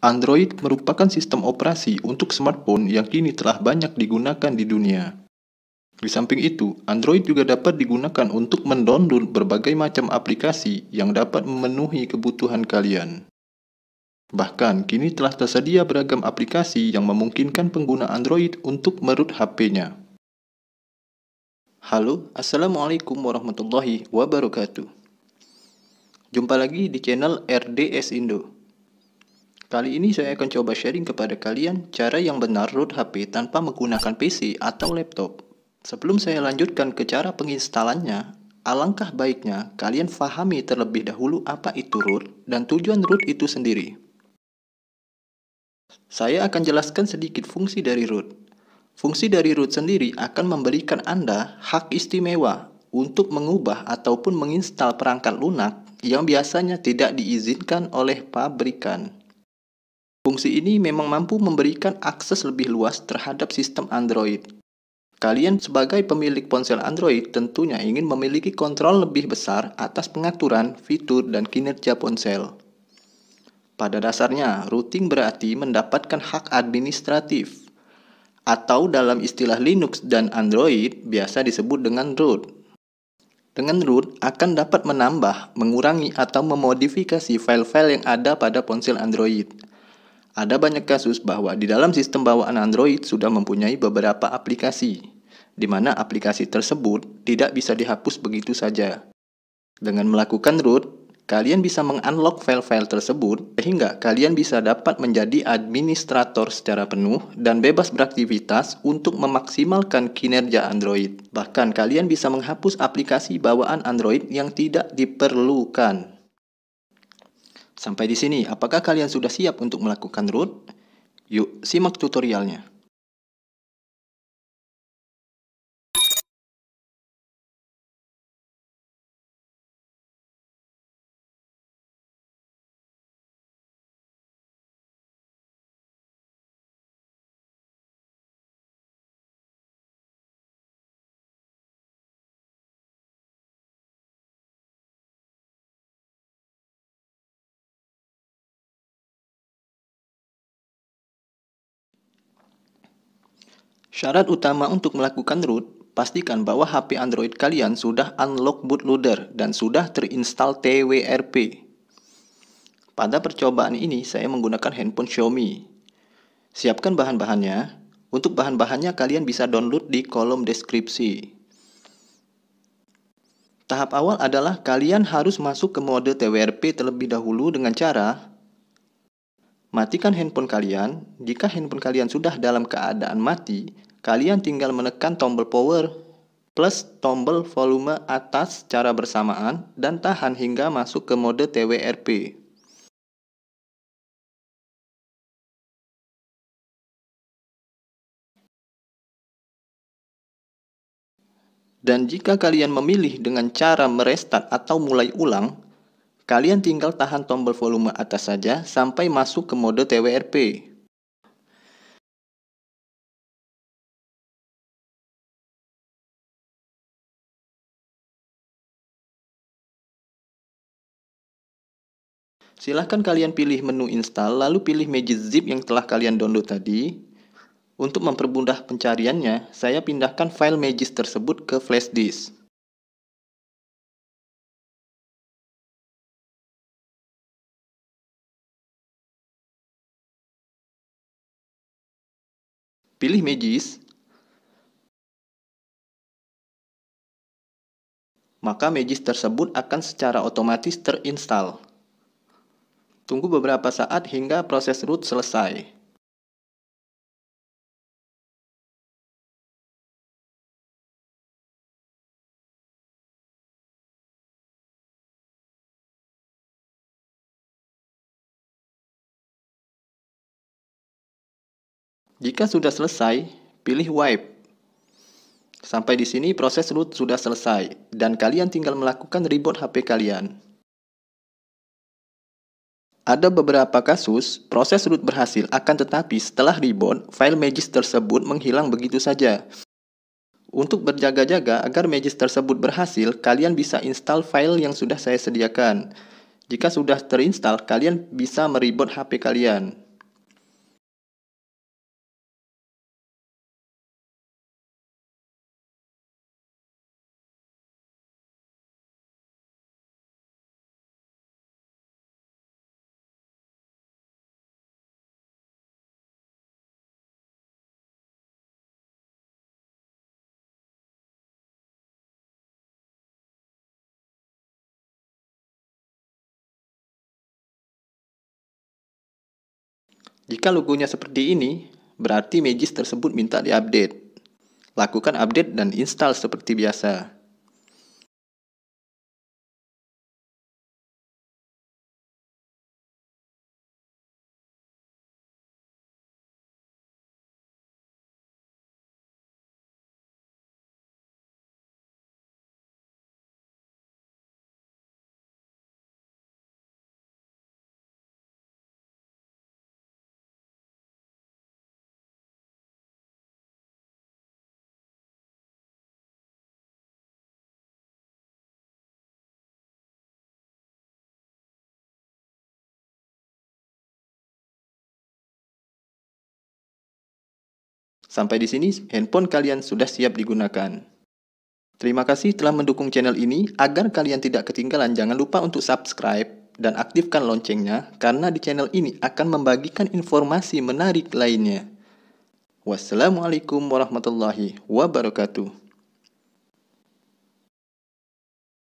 Android merupakan sistem operasi untuk smartphone yang kini telah banyak digunakan di dunia. Di samping itu, Android juga dapat digunakan untuk mendownload berbagai macam aplikasi yang dapat memenuhi kebutuhan kalian. Bahkan, kini telah tersedia beragam aplikasi yang memungkinkan pengguna Android untuk merut HP-nya. Halo, Assalamualaikum warahmatullahi wabarakatuh. Jumpa lagi di channel RDS Indo. Kali ini saya akan coba sharing kepada kalian cara yang benar root HP tanpa menggunakan PC atau laptop. Sebelum saya lanjutkan ke cara penginstalannya, alangkah baiknya kalian fahami terlebih dahulu apa itu root dan tujuan root itu sendiri. Saya akan jelaskan sedikit fungsi dari root. Fungsi dari root sendiri akan memberikan Anda hak istimewa untuk mengubah ataupun menginstal perangkat lunak yang biasanya tidak diizinkan oleh pabrikan. Fungsi ini memang mampu memberikan akses lebih luas terhadap sistem Android. Kalian sebagai pemilik ponsel Android tentunya ingin memiliki kontrol lebih besar atas pengaturan, fitur, dan kinerja ponsel. Pada dasarnya, routing berarti mendapatkan hak administratif, atau dalam istilah Linux dan Android biasa disebut dengan root. Dengan root akan dapat menambah, mengurangi, atau memodifikasi file-file yang ada pada ponsel Android. Ada banyak kasus bahwa di dalam sistem bawaan Android sudah mempunyai beberapa aplikasi, di mana aplikasi tersebut tidak bisa dihapus begitu saja. Dengan melakukan root, kalian bisa mengunlock file-file tersebut sehingga kalian bisa dapat menjadi administrator secara penuh dan bebas beraktivitas untuk memaksimalkan kinerja Android. Bahkan kalian bisa menghapus aplikasi bawaan Android yang tidak diperlukan. Sampai di sini, apakah kalian sudah siap untuk melakukan root? Yuk, simak tutorialnya. Syarat utama untuk melakukan root, pastikan bahwa HP Android kalian sudah unlock bootloader dan sudah terinstall TWRP. Pada percobaan ini, saya menggunakan handphone Xiaomi. Siapkan bahan-bahannya. Untuk bahan-bahannya, kalian bisa download di kolom deskripsi. Tahap awal adalah kalian harus masuk ke mode TWRP terlebih dahulu dengan cara Matikan handphone kalian. Jika handphone kalian sudah dalam keadaan mati, kalian tinggal menekan tombol power plus tombol volume atas secara bersamaan dan tahan hingga masuk ke mode TWRP. Dan jika kalian memilih dengan cara merestart atau mulai ulang, Kalian tinggal tahan tombol volume atas saja sampai masuk ke mode TWRP. Silahkan kalian pilih menu install, lalu pilih Magic Zip yang telah kalian download tadi. Untuk mempermudah pencariannya, saya pindahkan file Magis tersebut ke flash disk. Pilih Magis, maka Magis tersebut akan secara otomatis terinstall. Tunggu beberapa saat hingga proses root selesai. Jika sudah selesai, pilih wipe. Sampai di sini proses root sudah selesai dan kalian tinggal melakukan reboot HP kalian. Ada beberapa kasus, proses root berhasil, akan tetapi setelah reboot, file Magis tersebut menghilang begitu saja. Untuk berjaga-jaga agar Magis tersebut berhasil, kalian bisa install file yang sudah saya sediakan. Jika sudah terinstall, kalian bisa mereboot HP kalian. Jika logonya seperti ini, berarti Magis tersebut minta diupdate. Lakukan update dan install seperti biasa. Sampai di sini, handphone kalian sudah siap digunakan. Terima kasih telah mendukung channel ini. Agar kalian tidak ketinggalan, jangan lupa untuk subscribe dan aktifkan loncengnya, karena di channel ini akan membagikan informasi menarik lainnya. Wassalamualaikum warahmatullahi wabarakatuh.